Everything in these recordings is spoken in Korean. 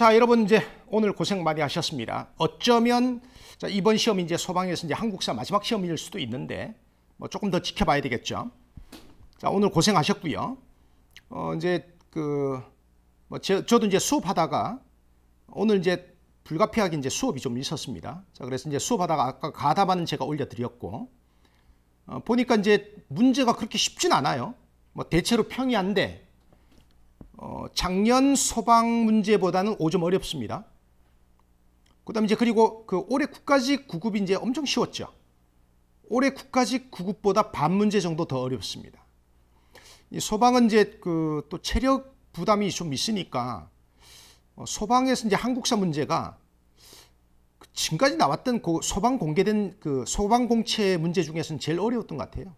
자, 여러분 이제 오늘 고생 많이 하셨습니다. 어쩌면 자, 이번 시험이 이제 소방에서 이제 한국사 마지막 시험일 수도 있는데 뭐 조금 더 지켜봐야 되겠죠. 자, 오늘 고생하셨고요. 어, 이제 그 뭐 저도 이제 수업하다가 오늘 이제 불가피하게 이제 수업이 좀 있었습니다. 자, 그래서 이제 수업하다가 아까 가다만은 제가 올려드렸고 어, 보니까 이제 문제가 그렇게 쉽진 않아요. 뭐 대체로 평이한데 어, 작년 소방 문제보다는 오점 어렵습니다. 그다음 이제 그리고 그 올해 국가직 구급이 이제 엄청 쉬웠죠. 올해 국가직 구급보다 반 문제 정도 더 어렵습니다. 이 소방은 이제 그 또 체력 부담이 좀 있으니까 어, 소방에서 이제 한국사 문제가 그 지금까지 나왔던 그 소방 공개된 그 소방 공채 문제 중에서는 제일 어려웠던 것 같아요.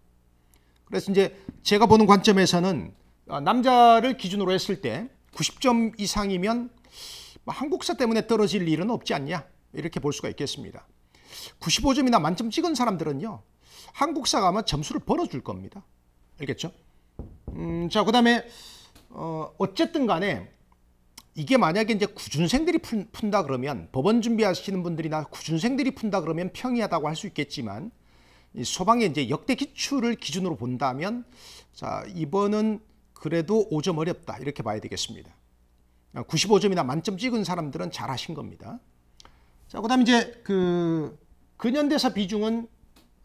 그래서 이제 제가 보는 관점에서는 아, 남자를 기준으로 했을 때 90점 이상이면 한국사 때문에 떨어질 일은 없지 않냐 이렇게 볼 수가 있겠습니다. 95점이나 만점 찍은 사람들은요 한국사가 아마 점수를 벌어줄 겁니다. 알겠죠? 음, 자 그다음에 어, 어쨌든 간에 이게 만약에 이제 구준생들이 푼, 다 그러면 법원 준비하시는 분들이나 구준생들이 푼다 그러면 평이하다고 할 수 있겠지만 소방의 이제 역대 기출을 기준으로 본다면 자 이번은 그래도 5점 어렵다 이렇게 봐야 되겠습니다. 95점이나 아, 만점 찍은 사람들은 잘하신 겁니다. 자, 그다음 이제 그 근현대사 비중은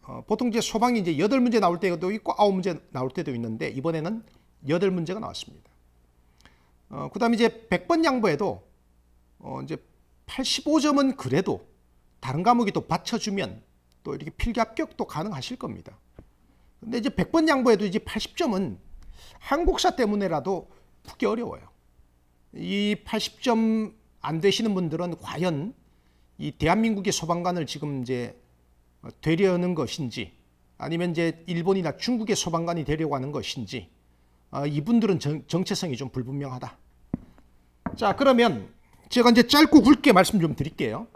어, 보통 이제 소방이 이제 8문제 나올 때도 있고 9문제 나올 때도 있는데 이번에는 8문제가 나왔습니다. 어, 그다음 이제 100번 양보해도 어, 이제 85점은 그래도 다른 과목이 또 받쳐주면 또 이렇게 필기 합격도 가능하실 겁니다. 근데 이제 100번 양보해도 이제 80점은 한국사 때문에라도 푸기 어려워요. 이 80점 안 되시는 분들은 과연 이 대한민국의 소방관을 지금 이제 되려는 것인지 아니면 이제 일본이나 중국의 소방관이 되려고 하는 것인지 어, 이분들은 정, 체성이좀 불분명하다. 자 그러면 제가 이제 짧고 굵게 말씀 좀 드릴게요.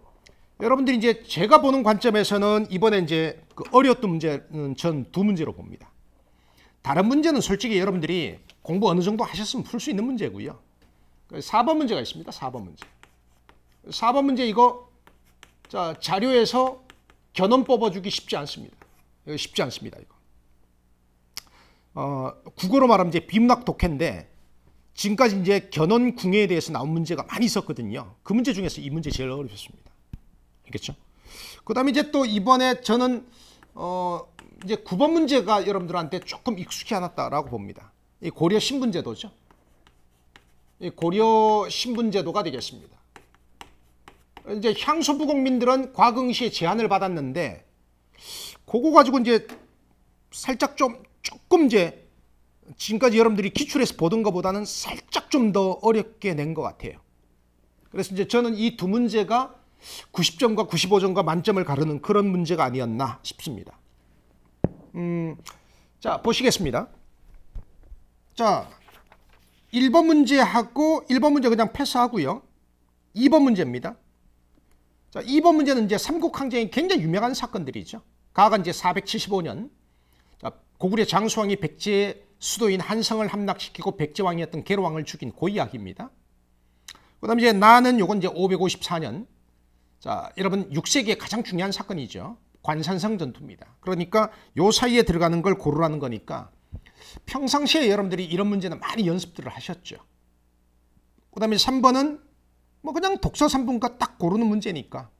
여러분들이 이제 제가 보는 관점에서는 이번에 이제 그 어려웠던 문제는 전 두 문제로 봅니다. 다른 문제는 솔직히 여러분들이 공부 어느 정도 하셨으면 풀 수 있는 문제고요. 4번 그 문제가 있습니다. 4번 문제. 4번 문제 이거 자, 자료에서 견원 뽑아주기 쉽지 않습니다. 이거 쉽지 않습니다. 이거. 어, 국어로 말하면 이제 비문 독해인데 지금까지 이제 견원 궁예에 대해서 나온 문제가 많이 있었거든요. 그 문제 중에서 이 문제 제일 어려웠습니다. 알겠죠? 그 다음에 이제 또 이번에 저는 어, 이제 9번 문제가 여러분들한테 조금 익숙해 않았다라고 봅니다. 이 고려 신분제도죠. 이 고려 신분제도가 되겠습니다. 이제 향소부 공민들은 과긍시에 제안을 받았는데 그거 가지고 이제 살짝 좀 조금 이제 지금까지 여러분들이 기출에서 보던 것보다는 살짝 좀 더 어렵게 낸 것 같아요. 그래서 이제 저는 이 두 문제가 90점과 95점과 만점을 가르는 그런 문제가 아니었나 싶습니다. 음, 자 보시겠습니다. 자 1번 문제하고 1번 문제 그냥 패스하고요. 2번 문제입니다. 자, 2번 문제는 이제 삼국항쟁이 굉장히 유명한 사건들이죠. 가가 이제 475년 자, 고구려 장수왕이 백제 수도인 한성을 함락시키고 백제왕이었던 계로왕을 죽인 고그 이야기입니다. 그 다음에 이제 나는 요건 이제 554년 자, 여러분 6세기의 가장 중요한 사건이죠. 관산성 전투입니다. 그러니까 요 사이에 들어가는 걸 고르라는 거니까 평상시에 여러분들이 이런 문제는 많이 연습들을 하셨죠. 그 다음에 3번은 뭐 그냥 독서 3분과 딱 고르는 문제니까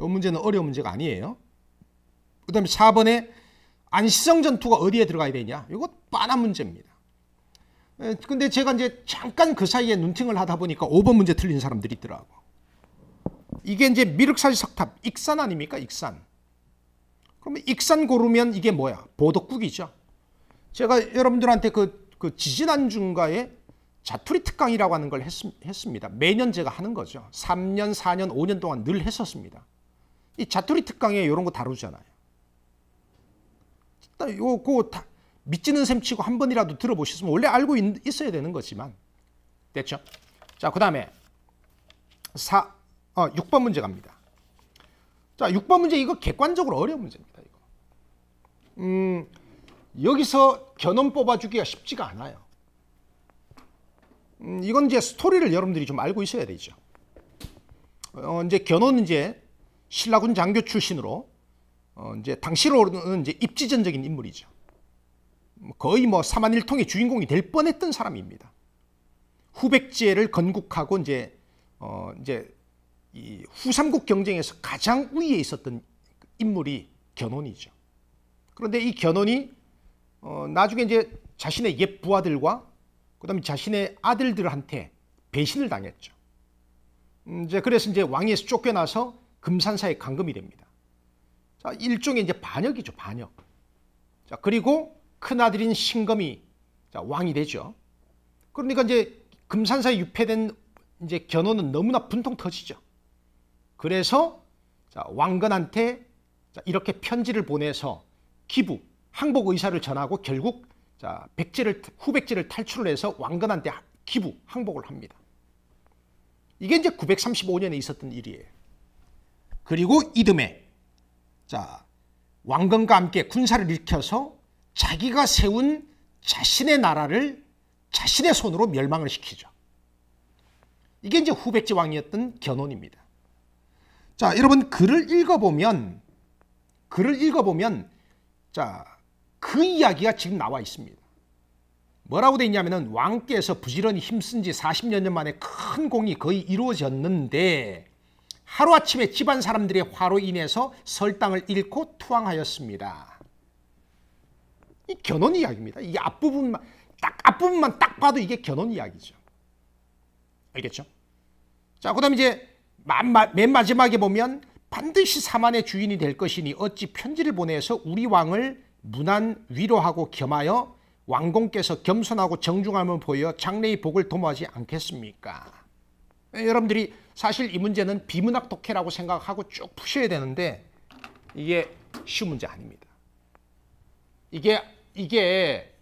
요 문제는 어려운 문제가 아니에요. 그 다음에 4번에 안시성 전투가 어디에 들어가야 되냐 이거 빤한 문제입니다. 근데 제가 이제 잠깐 그 사이에 눈팅을 하다 보니까 5번 문제 틀린 사람들이 있더라고. 이게 이제 미륵사지 석탑, 익산 아닙니까? 익산. 그러면 익산 고르면 이게 뭐야? 보덕국이죠. 제가 여러분들한테 그, 그 지지난 중가에 자투리 특강이라고 하는 걸 했, 했습니다. 매년 제가 하는 거죠. 3년, 4년, 5년 동안 늘 했었습니다. 이 자투리 특강에 이런 거 다루잖아요. 요거 다 믿지는 셈 치고 한 번이라도 들어보셨으면 원래 알고 있, 어야 되는 거지만 됐죠? 자, 그다음에 어, 6번 문제 갑니다. 자, 6번 문제 이거 객관적으로 어려운 문제입니다. 음, 여기서 견훤 뽑아주기가 쉽지가 않아요. 음, 이건 이제 스토리를 여러분들이 좀 알고 있어야 되죠. 어, 이제 견훤은 이제 신라군 장교 출신으로 어, 이제 당시로는 이제 입지전적인 인물이죠. 뭐 거의 뭐 사만일통의 주인공이 될 뻔했던 사람입니다. 후백제를 건국하고 이제 어, 이제 이 후삼국 경쟁에서 가장 위에 있었던 인물이 견훤이죠. 그런데 이 견훤이 어, 나중에 이제 자신의 옛 부하들과 그다음에 자신의 아들들한테 배신을 당했죠. 음, 이제 그래서 이제 왕위에서 쫓겨나서 금산사에 감금이 됩니다. 자, 일종의 이제 반역이죠, 반역. 자, 그리고 큰아들인 신검이 자, 왕이 되죠. 그러니까 이제 금산사에 유폐된 이제 견훤은 너무나 분통 터지죠. 그래서 자, 왕건한테 자, 이렇게 편지를 보내서 기부, 항복 의사를 전하고 결국 자, 백제를 후백제를 탈출을 해서 왕건한테 기부, 항복을 합니다. 이게 이제 935년에 있었던 일이에요. 그리고 이듬해 자, 왕건과 함께 군사를 일으켜서 자기가 세운 자신의 나라를 자신의 손으로 멸망을 시키죠. 이게 이제 후백제 왕이었던 견훤입니다. 자, 여러분 글을 읽어보면 글을 읽어보면 자, 그 이야기가 지금 나와 있습니다. 뭐라고 돼 있냐면은 왕께서 부지런히 힘쓴 지 40년 만에 큰 공이 거의 이루어졌는데 하루아침에 집안 사람들의 화로 인해서 설당을 잃고 투항하였습니다. 이 견훤 이야기입니다. 이 앞부분만 딱 앞부분만 딱 봐도 이게 견훤 이야기죠. 알겠죠? 자, 그다음 이제 맨 마지막에 보면 반드시 사만의 주인이 될 것이니 어찌 편지를 보내서 우리 왕을 무난 위로하고 겸하여 왕공께서 겸손하고 정중함을 보여 장래의 복을 도모하지 않겠습니까? 예, 여러분들이 사실 이 문제는 비문학 독해라고 생각하고 쭉 푸셔야 되는데 이게 쉬운 문제 아닙니다. 이게 이게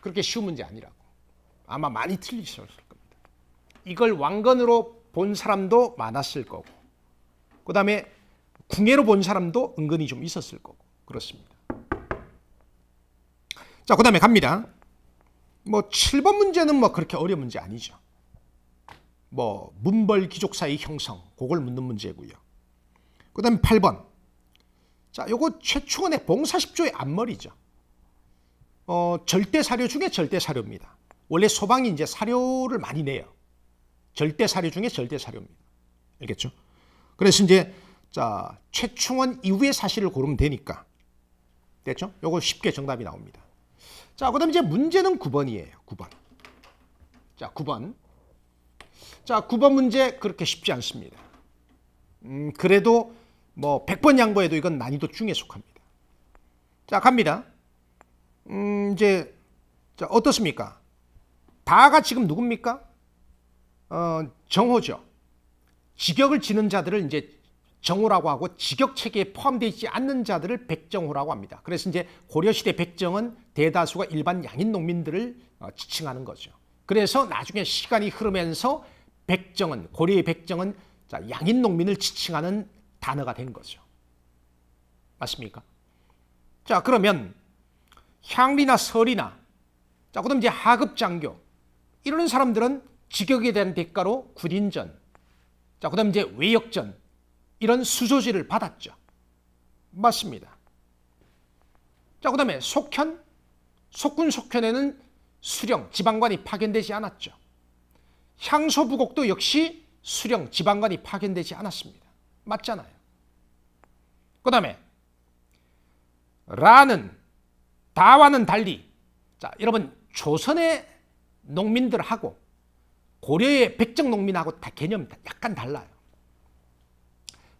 그렇게 쉬운 문제 아니라고 아마 많이 틀리셨을 겁니다. 이걸 왕건으로 본 사람도 많았을 거고 그 다음에 궁예로 본 사람도 은근히 좀 있었을 거고 그렇습니다. 자, 그 다음에 갑니다. 뭐 7번 문제는 뭐 그렇게 어려운 문제 아니죠. 뭐 문벌 귀족사의 형성 그걸 묻는 문제고요. 그 다음에 8번. 자, 요거 최충원의 봉사 1조의 앞머리죠. 어, 절대사료 중에 절대사료입니다. 원래 소방이 이제 사료를 많이 내요. 절대사료 중에 절대사료입니다. 알겠죠? 그래서 이제 자, 최충원 이후의 사실을 고르면 되니까. 됐죠? 요거 쉽게 정답이 나옵니다. 자, 그다음 이제 문제는 9번이에요. 9번. 자, 9번. 자, 9번 문제 그렇게 쉽지 않습니다. 음, 그래도 뭐 100번 양보해도 이건 난이도 중에 속합니다. 자, 갑니다. 음, 이제 자, 어떻습니까? 다가 지금 누굽니까? 어, 정호죠. 직역을 지는 자들을 이제 정호라고 하고 직역체계에 포함되어 있지 않는 자들을 백정호라고 합니다. 그래서 이제 고려시대 백정은 대다수가 일반 양인 농민들을 어, 지칭하는 거죠. 그래서 나중에 시간이 흐르면서 백정은 고려의 백정은 양인 농민을 지칭하는 단어가 된 거죠. 맞습니까? 자 그러면 향리나 설이나 자 그다음 이제 하급 장교 이러 사람들은 직역에 대한 대가로 군인전 자 그다음 이제 외역전 이런 수조지를 받았죠. 맞습니다. 자, 그 다음에 속현, 속군 속현에는 수령, 지방관이 파견되지 않았죠. 향소부곡도 역시 수령, 지방관이 파견되지 않았습니다. 맞잖아요. 그 다음에 라는 다와는 달리 자 여러분 조선의 농민들하고 고려의 백정 농민하고 다 개념이 약간 달라요.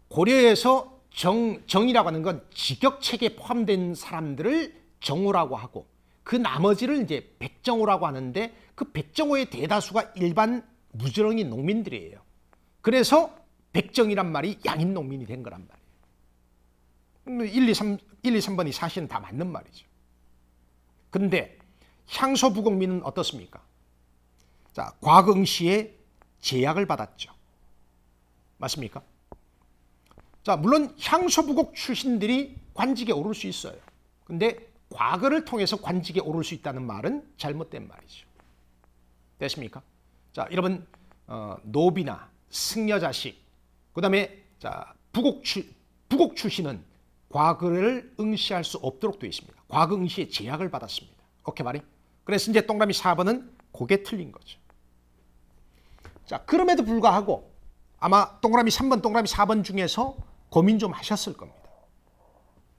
고려에서 정, 정이라고 하는 건 직역책에 포함된 사람들을 정호라고 하고 그 나머지를 이제 백정호라고 하는데 그 백정호의 대다수가 일반 무주렁이 농민들이에요. 그래서 백정이란 말이 양인 농민이 된 거란 말이에요. 1, 2, 3, 1, 2, 3번이 사실은 다 맞는 말이죠. 근데 향소 부공민은 어떻습니까? 자, 과금시에 제약을 받았죠. 맞습니까? 자, 물론 향수부국 출신들이 관직에 오를 수 있어요. 근데 과거를 통해서 관직에 오를 수 있다는 말은 잘못된 말이죠. 됐습니까? 자, 여러분 어, 노비나 승려 자식, 그 다음에 자 부곡 출 부곡 출신은 과거를 응시할 수 없도록 되어 있습니다. 과거 응시에 제약을 받았습니다. 오케이 말이? 그래서 이제 동그라미 4번은 고게 틀린 거죠. 자, 그럼에도 불구하고 아마 동그라미 3번, 동그라미 4번 중에서 고민 좀 하셨을 겁니다.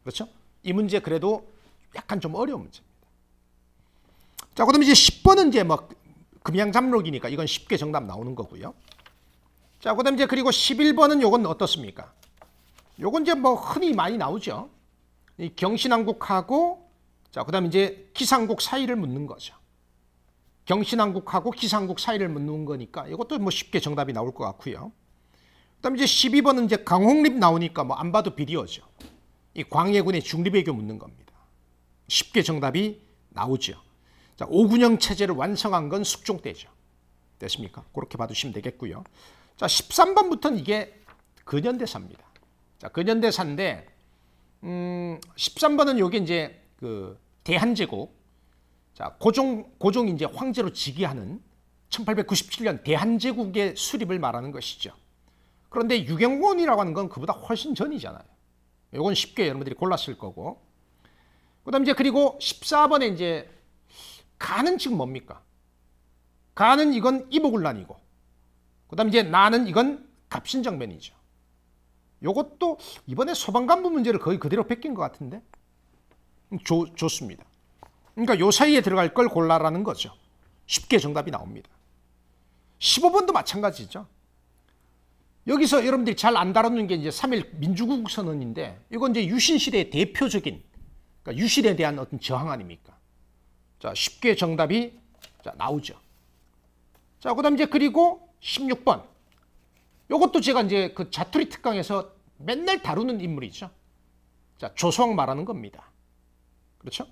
그렇죠? 이 문제 그래도 약간 좀 어려운 문제입니다. 자, 그다음 에 이제 10번은 이제 막 금양 잡록이니까 이건 쉽게 정답 나오는 거고요. 자, 그다음 에 이제 그리고 11번은 요건 어떻습니까? 요건 이제 뭐 흔히 많이 나오죠. 이 경신왕국하고 자, 그다음 에 이제 기상국 사이를 묻는 거죠. 경신왕국하고 기상국 사이를 묻는 거니까 이것도 뭐 쉽게 정답이 나올 것 같고요. 그다음 이제 12번은 이제 강홍립 나오니까 뭐안 봐도 비디오죠. 이 광해군의 중립외교 묻는 겁니다. 쉽게 정답이 나오죠. 자, 오군영 체제를 완성한 건 숙종 때죠. 됐습니까? 그렇게 봐두시면 되겠고요. 자, 13번부터는 이게 근현대사입니다. 자, 근현대사인데 음, 13번은 요게 이제 그 대한제국 자, 고종 고종이 제 황제로 즉위하는 1897년 대한제국의 수립을 말하는 것이죠. 그런데 유경론이라고 하는 건 그보다 훨씬 전이잖아요. 이건 쉽게 여러분들이 골랐을 거고. 그 다음 이제 그리고 14번에 이제 가는 지금 뭡니까? 가는 이건 이보군란이고. 그 다음 이제 나는 이건 갑신정변이죠. 요것도 이번에 소방간부 문제를 거의 그대로 베낀 것 같은데 음, 조, 좋습니다. 그러니까 요 사이에 들어갈 걸 골라라는 거죠. 쉽게 정답이 나옵니다. 15번도 마찬가지죠. 여기서 여러분들이 잘 안 다루는 게 이제 3일 민주국 선언인데 이건 이제 유신 시대의 대표적인 그러니까 유신에 대한 어떤 저항 아닙니까? 자, 쉽게 정답이 자, 나오죠. 자, 그다음 이제 그리고 16번. 요것도 제가 이제 그 자투리 특강에서 맨날 다루는 인물이죠. 자, 조성 말하는 겁니다. 그렇죠?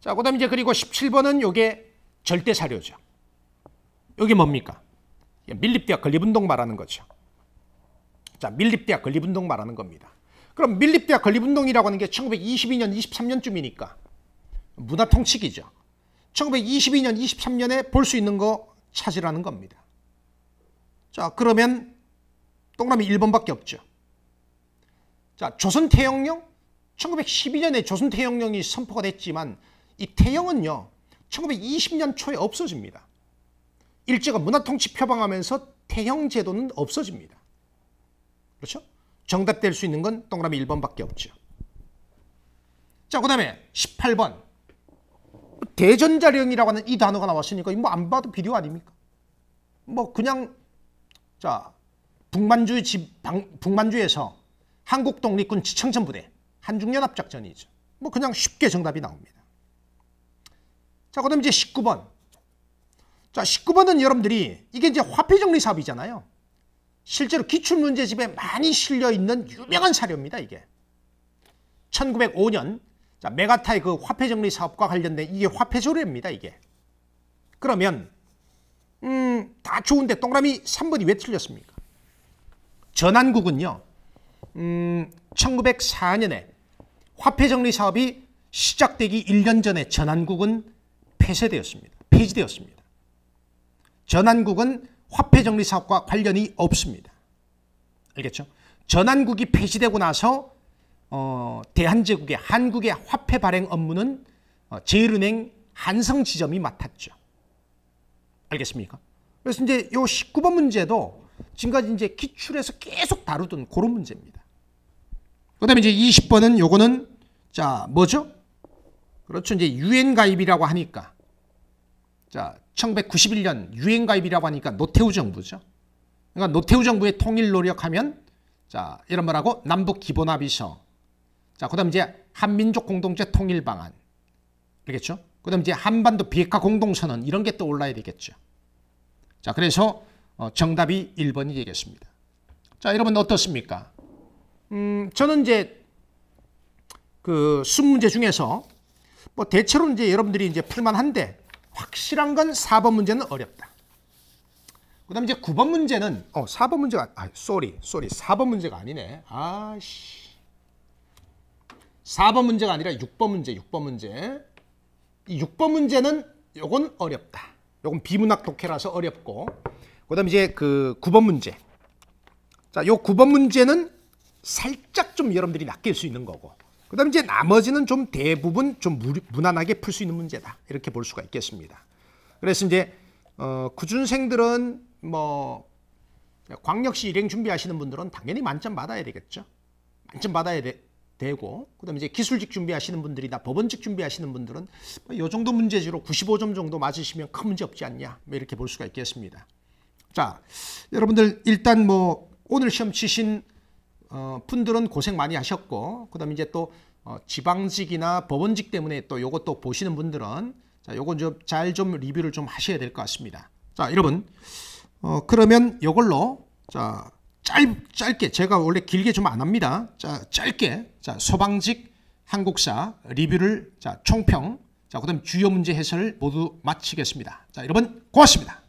자, 그다음 이제 그리고 17번은 요게 절대 사료죠. 요게 뭡니까? 밀립대학 건립운동 말하는 거죠. 자, 밀립대학 건립운동 말하는 겁니다. 그럼 밀립대학 건립운동이라고 하는 게 1922년, 23년쯤이니까 문화통치기죠. 1922년, 23년에 볼 수 있는 거 찾으라는 겁니다. 자, 그러면 동그라 1번밖에 없죠. 자, 조선 태영령 1912년에 조선 태영령이 선포가 됐지만 이 태영은요. 1920년 초에 없어집니다. 일제가 문화통치 표방하면서 태형 제도는 없어집니다. 그렇죠? 정답될 수 있는 건 동그라미 1번밖에 없죠. 자, 그 다음에 18번. 대전자령이라고 하는 이 단어가 나왔으니까 뭐안 봐도 비디 아닙니까? 뭐 그냥 자 북만주의 집 북만주에서 한국 독립군 지청전 부대 한중연합 작전이죠. 뭐 그냥 쉽게 정답이 나옵니다. 자, 그다음 이제 19번. 자, 19번은 여러분들이 이게 이제 화폐 정리 사업이잖아요. 실제로 기출문제집에 많이 실려있는 유명한 사료입니다. 이게 1905년 자, 메가타의 그 화폐정리 사업과 관련된 이게 화폐조례입니다. 이게 그러면 음, 다 좋은데 동그라미 3번이 왜 틀렸습니까? 전한국은요. 음, 1904년에 화폐정리 사업이 시작되기 1년 전에 전한국은 폐쇄되었습니다. 폐지되었습니다. 전한국은 화폐 정리 사업과 관련이 없습니다. 알겠죠? 전한국이 폐지되고 나서 어, 대한제국의 한국의 화폐 발행 업무는 어, 제일은행 한성지점이 맡았죠. 알겠습니까? 그래서 이제 요 19번 문제도 지금까지 이제 기출에서 계속 다루던 그런 문제입니다. 그 다음에 이제 20번은 요거는 자, 뭐죠? 그렇죠. 이제 유엔 가입이라고 하니까 자, 1991년 유엔 가입이라고 하니까 노태우 정부죠. 그러니까 노태우 정부의 통일 노력하면 자, 이런 말하고 남북 기본 합의서. 자, 그다음 이제 한민족 공동체 통일 방안. 그 알겠죠? 그다음 이제 한반도 비핵화 공동선언 이런 게 떠올라야 되겠죠. 자, 그래서 어, 정답이 1번이 되겠습니다. 자, 여러분 어떻습니까? 음, 저는 이제 그2문제 중에서 뭐 대체로 이제 여러분들이 이제 풀만한데 확실한 건 4번 문제는 어렵다. 그 다음 이제 9번 문제는 어 4번 문제가 아 쏘리 쏘리 4번 문제가 아니네 아씨 4번 문제가 아니라 6번 문제 6번 문제 이 6번 문제는 요건 어렵다 요건 비문학 독해라서 어렵고 그 다음 이제 그 9번 문제 자요 9번 문제는 살짝 좀 여러분들이 낚일 수 있는 거고 그다음 이제 나머지는 좀 대부분 좀 무난하게 풀 수 있는 문제다 이렇게 볼 수가 있겠습니다. 그래서 이제 어, 구준생들은 뭐 광역시 일행 준비하시는 분들은 당연히 만점 받아야 되겠죠. 만점 받아야 되, 되고 그다음 이제 기술직 준비하시는 분들이나 법원직 준비하시는 분들은 이 뭐 정도 문제지로 95점 정도 맞으시면 큰 문제 없지 않냐 뭐 이렇게 볼 수가 있겠습니다. 자 여러분들 일단 뭐 오늘 시험 치신 어, 분들은 고생 많이 하셨고 그다음에 이제 또 어, 지방직이나 법원직 때문에 또 요것도 보시는 분들은 자, 요건 좀 잘 좀 리뷰를 좀 하셔야 될 것 같습니다. 자, 여러분. 어, 그러면 요걸로 자, 짧 짧게 제가 원래 길게 좀 안 합니다. 자, 짧게. 자, 소방직 한국사 리뷰를 자, 총평. 자, 그다음 주요 문제 해설 모두 마치겠습니다. 자, 여러분 고맙습니다.